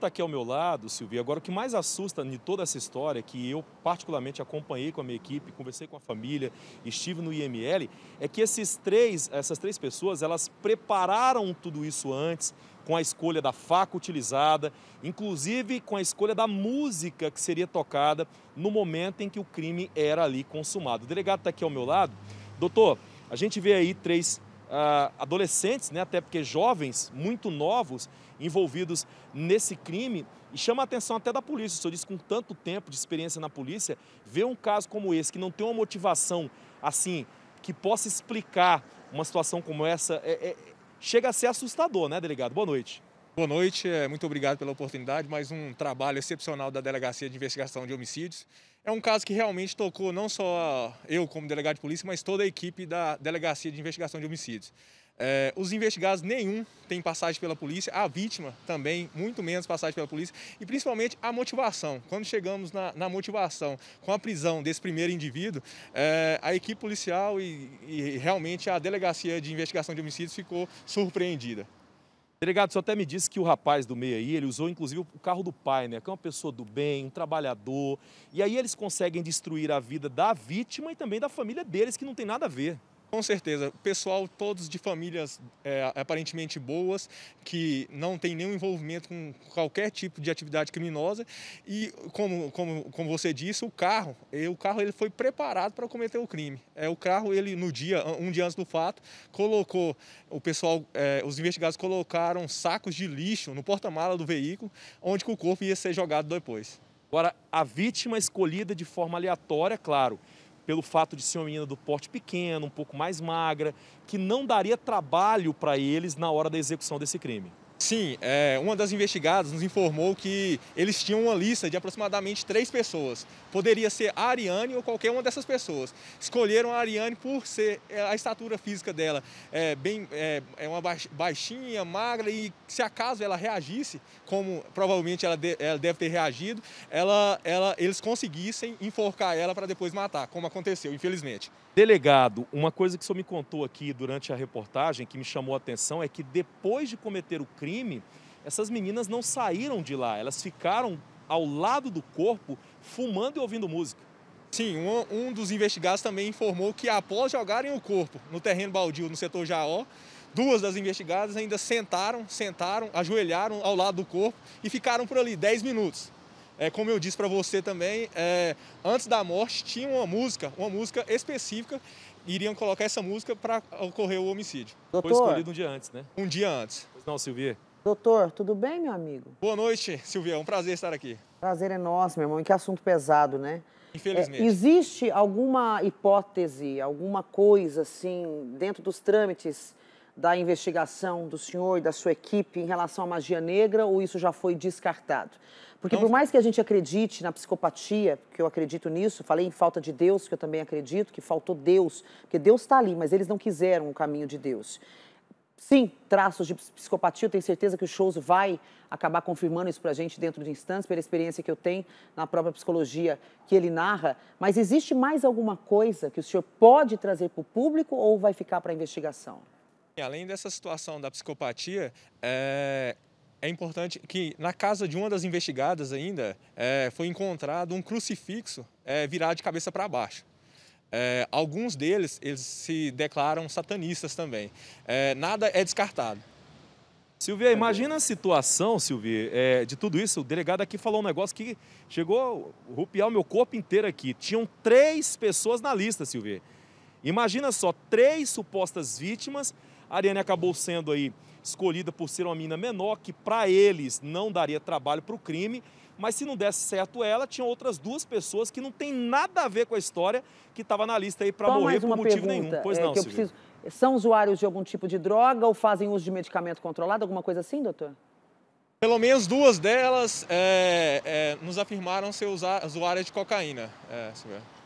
Está aqui ao meu lado, Silvia. Agora, o que mais assusta de toda essa história, é que eu particularmente acompanhei com a minha equipe, conversei com a família, estive no IML, é que esses três, essas três pessoas, elas prepararam tudo isso antes, com a escolha da faca utilizada, inclusive com a escolha da música que seria tocada no momento em que o crime era ali consumado. O delegado está aqui ao meu lado. Doutor, a gente vê aí três uh, adolescentes, né, até porque jovens muito novos envolvidos nesse crime. E chama a atenção até da polícia. O senhor disse com tanto tempo de experiência na polícia, ver um caso como esse, que não tem uma motivação assim, que possa explicar uma situação como essa, é, é, chega a ser assustador, né, delegado? Boa noite. Boa noite, eh, muito obrigado pela oportunidade. Mais um trabalho excepcional da Delegacia de Investigação de Homicídios. É um caso que realmente tocou não só eu, como delegado de polícia, mas toda a equipe da Delegacia de Investigação de Homicídios. É, os investigados, nenhum tem passagem pela polícia, a vítima também, muito menos passagem pela polícia, e principalmente a motivação. Quando chegamos na, na motivação, com a prisão desse primeiro indivíduo, é, a equipe policial e, e realmente a Delegacia de Investigação de Homicídios ficou surpreendida. Delegado, você até me disse que o rapaz do meio aí, ele usou inclusive o carro do pai, né? Que é uma pessoa do bem, um trabalhador. E aí eles conseguem destruir a vida da vítima e também da família deles, que não tem nada a ver. Com certeza, pessoal todos de famílias é, aparentemente boas, que não tem nenhum envolvimento com qualquer tipo de atividade criminosa e como, como, como você disse, o carro, o carro ele foi preparado para cometer o crime. É o carro ele no dia um dia antes do fato colocou o pessoal, é, os investigados colocaram sacos de lixo no porta-mala do veículo, onde o corpo ia ser jogado depois. Agora a vítima escolhida de forma aleatória, claro pelo fato de ser uma menina do porte pequeno, um pouco mais magra, que não daria trabalho para eles na hora da execução desse crime. Sim, é, uma das investigadas nos informou que eles tinham uma lista de aproximadamente três pessoas. Poderia ser a Ariane ou qualquer uma dessas pessoas. Escolheram a Ariane por ser é, a estatura física dela é, bem, é, é uma baixinha, magra e se acaso ela reagisse, como provavelmente ela, de, ela deve ter reagido, ela, ela, eles conseguissem enforcar ela para depois matar, como aconteceu, infelizmente. Delegado, uma coisa que o senhor me contou aqui durante a reportagem que me chamou a atenção é que depois de cometer o crime crime, essas meninas não saíram de lá, elas ficaram ao lado do corpo, fumando e ouvindo música. Sim, um, um dos investigados também informou que após jogarem o corpo no terreno baldio no setor Jaó, duas das investigadas ainda sentaram, sentaram, ajoelharam ao lado do corpo e ficaram por ali 10 minutos. É, como eu disse para você também, é, antes da morte tinha uma música, uma música específica, iriam colocar essa música para ocorrer o homicídio. Doutor. Foi escolhido um dia antes, né? Um dia antes. Doutor, tudo bem, meu amigo? Boa noite, Silvia. É um prazer estar aqui. Prazer é nosso, meu irmão. que assunto pesado, né? Infelizmente. É, existe alguma hipótese, alguma coisa assim, dentro dos trâmites da investigação do senhor e da sua equipe em relação à magia negra ou isso já foi descartado? Porque Não... por mais que a gente acredite na psicopatia, que eu acredito nisso, falei em falta de Deus, que eu também acredito, que faltou Deus, porque Deus está ali, mas eles não quiseram o caminho de Deus sim traços de psicopatia. Eu tenho certeza que o shows vai acabar confirmando isso para a gente dentro de instantes, pela experiência que eu tenho na própria psicologia que ele narra. Mas existe mais alguma coisa que o senhor pode trazer para o público ou vai ficar para a investigação? Além dessa situação da psicopatia, é, é importante que na casa de uma das investigadas ainda é, foi encontrado um crucifixo é, virado de cabeça para baixo. É, alguns deles eles se declaram satanistas também. É, nada é descartado. Silvia, imagina a situação, Silvia, é, de tudo isso. O delegado aqui falou um negócio que chegou a rupiar o meu corpo inteiro aqui. Tinham três pessoas na lista, Silvia. Imagina só, três supostas vítimas. A Ariane acabou sendo aí escolhida por ser uma menina menor, que para eles não daria trabalho para o crime. Mas se não desse certo ela, tinha outras duas pessoas que não tem nada a ver com a história que estava na lista aí para morrer por motivo pergunta, nenhum. Pois é, não, que preciso... São usuários de algum tipo de droga ou fazem uso de medicamento controlado, alguma coisa assim, doutor? Pelo menos duas delas é, é, nos afirmaram ser usuárias de cocaína, é, senhor.